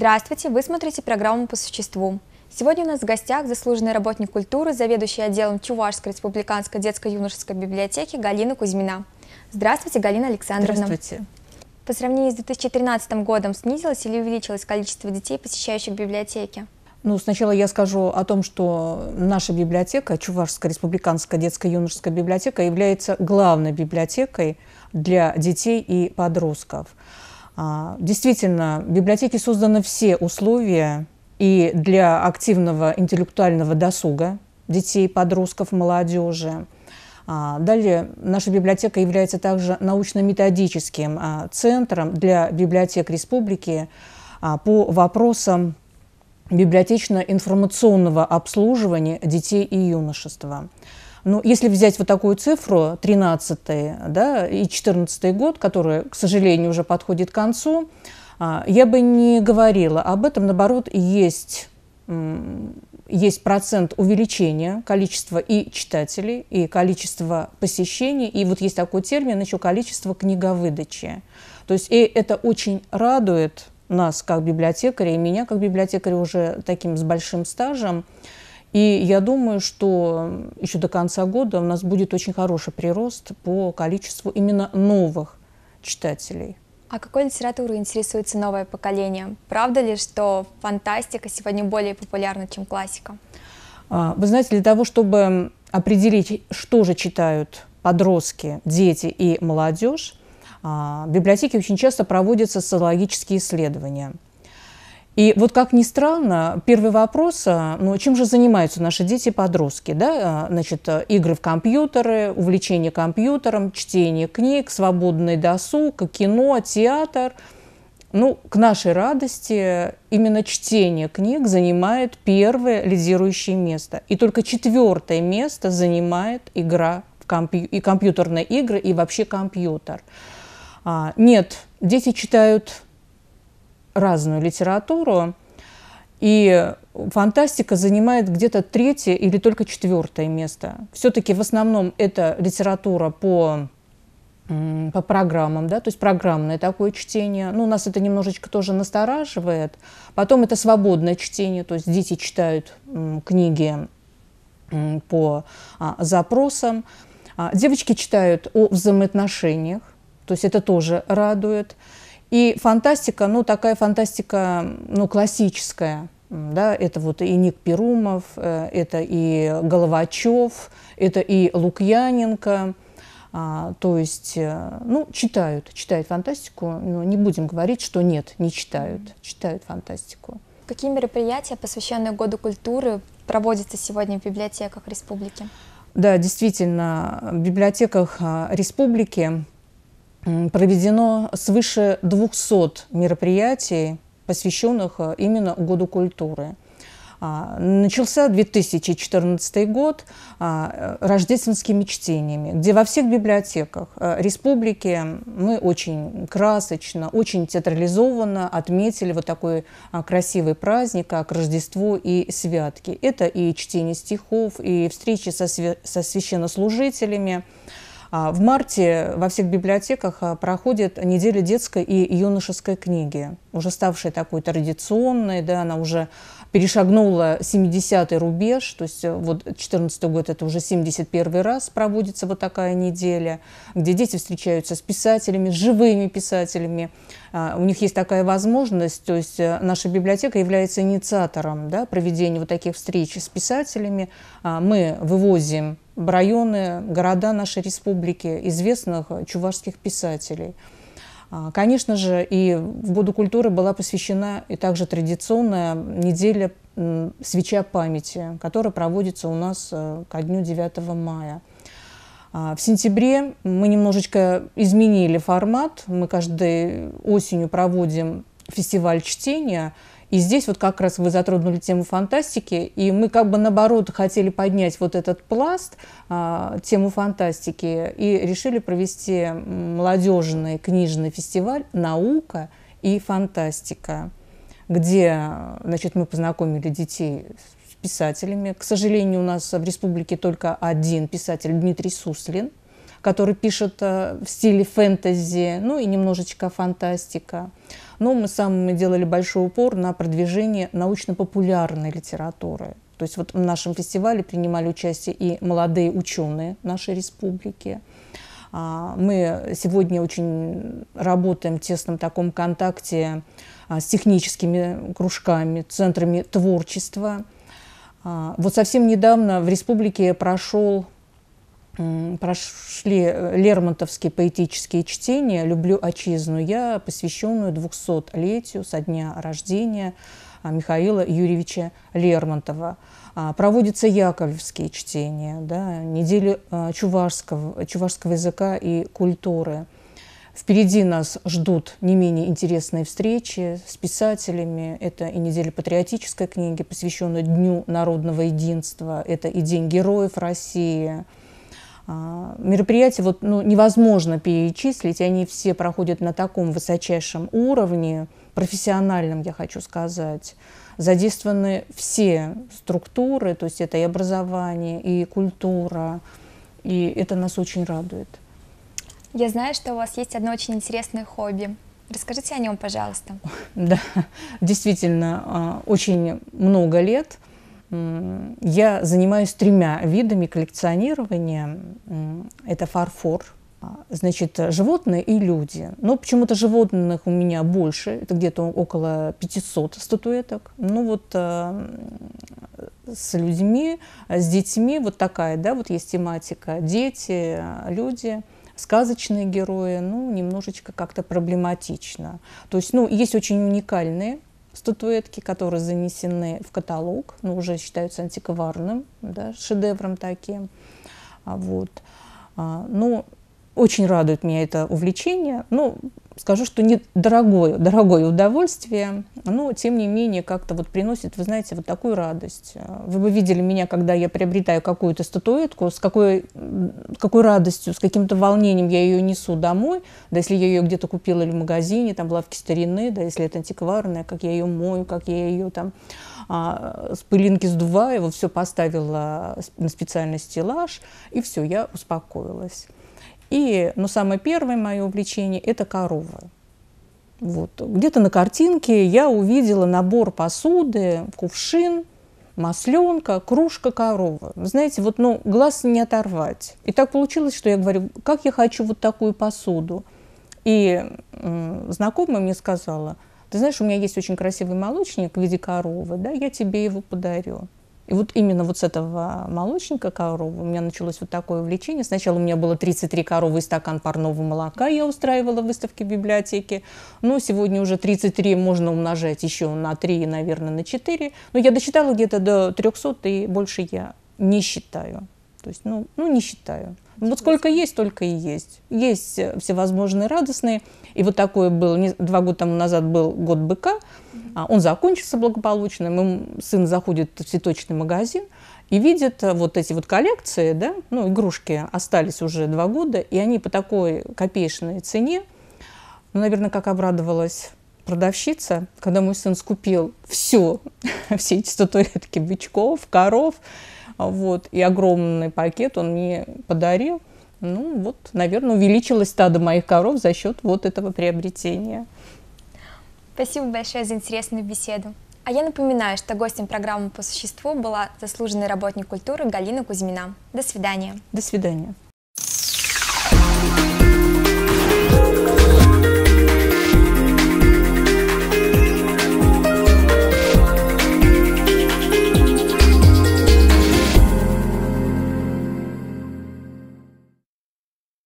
Здравствуйте! Вы смотрите программу «По существу». Сегодня у нас в гостях заслуженный работник культуры, заведующий отделом Чувашской республиканской детско-юношеской библиотеки Галина Кузьмина. Здравствуйте, Галина Александровна. Здравствуйте. По сравнению с 2013 годом снизилось или увеличилось количество детей, посещающих библиотеки? Ну, сначала я скажу о том, что наша библиотека, Чувашская республиканская детско-юношеская библиотека, является главной библиотекой для детей и подростков. А, действительно, в библиотеке созданы все условия и для активного интеллектуального досуга детей, подростков, молодежи. А, далее наша библиотека является также научно-методическим а, центром для библиотек республики по вопросам библиотечно-информационного обслуживания детей и юношества. Но ну, если взять вот такую цифру, 13 да, и 14 год, который, к сожалению, уже подходит к концу, а, я бы не говорила об этом. Наоборот, есть, есть процент увеличения количества и читателей, и количества посещений. И вот есть такой термин еще количество книговыдачи. То есть и это очень радует нас как библиотекаря и меня как библиотекаря уже таким с большим стажем, и я думаю, что еще до конца года у нас будет очень хороший прирост по количеству именно новых читателей. А какой литературой интересуется новое поколение? Правда ли, что фантастика сегодня более популярна, чем классика? А, вы знаете, для того, чтобы определить, что же читают подростки, дети и молодежь, а, в библиотеке очень часто проводятся социологические исследования – и вот как ни странно, первый вопрос, а, ну, чем же занимаются наши дети и подростки? Да? А, значит, а, игры в компьютеры, увлечение компьютером, чтение книг, свободный досуг, кино, театр. Ну, к нашей радости, именно чтение книг занимает первое лидирующее место. И только четвертое место занимает игра в компью- и компьютерные игры, и вообще компьютер. А, нет, дети читают разную литературу, и фантастика занимает где-то третье или только четвертое место. Все-таки в основном это литература по по программам, да, то есть программное такое чтение. Ну, нас это немножечко тоже настораживает. Потом это свободное чтение, то есть дети читают книги по а, запросам. А, девочки читают о взаимоотношениях, то есть это тоже радует. И фантастика, ну, такая фантастика, ну, классическая, да, это вот и Ник Перумов, э, это и Головачев, это и Лукьяненко, а, то есть, э, ну, читают, читают фантастику, но не будем говорить, что нет, не читают, читают фантастику. Какие мероприятия, посвященные Году культуры, проводятся сегодня в библиотеках республики? Да, действительно, в библиотеках а, республики проведено свыше 200 мероприятий, посвященных э, именно Году культуры. А, начался 2014 год а, э, рождественскими чтениями, где во всех библиотеках э, республики мы очень красочно, очень театрализованно отметили вот такой а, красивый праздник, как Рождество и Святки. Это и чтение стихов, и встречи со, свя- со священнослужителями. А, в марте во всех библиотеках а, проходит неделя детской и юношеской книги, уже ставшая такой традиционной, да, она уже перешагнула 70-й рубеж, то есть э, вот 14 год это уже 71 й раз проводится вот такая неделя, где дети встречаются с писателями, с живыми писателями. А, у них есть такая возможность, то есть э, наша библиотека является инициатором да, проведения вот таких встреч с писателями. Мы вывозим районы, города нашей республики известных э, чувашских писателей. А, конечно же, и в Году культуры была посвящена и также традиционная неделя «Свеча памяти», которая проводится у нас э, ко дню 9 мая. А, в сентябре мы немножечко изменили формат. Мы каждой осенью проводим фестиваль чтения – и здесь вот как раз вы затронули тему фантастики, и мы как бы наоборот хотели поднять вот этот пласт, а, тему фантастики, и решили провести молодежный книжный фестиваль «Наука и фантастика», где значит, мы познакомили детей с писателями. К сожалению, у нас в республике только один писатель Дмитрий Суслин, который пишет э, в стиле фэнтези, ну и немножечко фантастика. Но мы сами делали большой упор на продвижение научно-популярной литературы. То есть вот в нашем фестивале принимали участие и молодые ученые нашей республики. А, мы сегодня очень работаем в тесном таком контакте а, с техническими кружками, центрами творчества. А, вот совсем недавно в республике прошел прошли э, лермонтовские поэтические чтения «Люблю отчизну я», посвященную 200-летию со дня рождения а, Михаила Юрьевича Лермонтова. А, проводятся яковлевские чтения, да, недели а, чувашского, чувашского языка и культуры. Впереди нас ждут не менее интересные встречи с писателями. Это и неделя патриотической книги, посвященная Дню народного единства. Это и День героев России – а, мероприятия вот, ну, невозможно перечислить, они все проходят на таком высочайшем уровне, профессиональном, я хочу сказать. Задействованы все структуры, то есть это и образование, и культура, и это нас очень радует. Я знаю, что у вас есть одно очень интересное хобби. Расскажите о нем, пожалуйста. Да, действительно, а, очень много лет – я занимаюсь тремя видами коллекционирования. Это фарфор, а, значит, животные и люди. Но ну, почему-то животных у меня больше, это где-то около 500 статуэток. Ну вот э, с людьми, с детьми вот такая, да, вот есть тематика. Дети, люди сказочные герои, ну, немножечко как-то проблематично. То есть, ну, есть очень уникальные статуэтки, которые занесены в каталог, но ну, уже считаются антикварным, да, шедевром таким. А, вот. А, ну, очень радует меня это увлечение. Ну, скажу, что недорогое, дорогое удовольствие, но, тем не менее, как-то вот приносит, вы знаете, вот такую радость. Вы бы видели меня, когда я приобретаю какую-то статуэтку, с какой, какой радостью, с каким-то волнением я ее несу домой, да, если я ее где-то купила или в магазине, там, в лавке старины, да, если это антикварная, как я ее мою, как я ее там а, с пылинки сдувая, его все поставила на специальный стеллаж, и все, я успокоилась. И, но ну, самое первое мое увлечение – это коровы. Вот. Где-то на картинке я увидела набор посуды, кувшин, масленка, кружка коровы. Вы знаете, вот ну, глаз не оторвать. И так получилось, что я говорю, как я хочу вот такую посуду. И знакомая мне сказала – ты знаешь, у меня есть очень красивый молочник в виде коровы, да, я тебе его подарю. И вот именно вот с этого молочника коровы у меня началось вот такое увлечение. Сначала у меня было 33 коровы и стакан парного молока. Я устраивала выставки в библиотеке. Но сегодня уже 33 можно умножать еще на 3 и, наверное, на 4. Но я дочитала где-то до 300 и больше я не считаю. То есть, ну, ну не считаю. Вот сколько есть, только и есть. Есть э, всевозможные радостные. И вот такое было, два года тому назад был год быка. А, он закончился благополучно. Мой сын заходит в цветочный магазин и видит э, вот эти вот коллекции, да, ну, игрушки остались уже два года, и они по такой копеечной цене, ну, наверное, как обрадовалась продавщица, когда мой сын скупил все, все эти статуэтки бычков, коров, вот, и огромный пакет он мне подарил. Ну, вот, наверное, увеличилась стадо моих коров за счет вот этого приобретения. Спасибо большое за интересную беседу. А я напоминаю, что гостем программы по существу была заслуженный работник культуры Галина Кузьмина. До свидания. До свидания.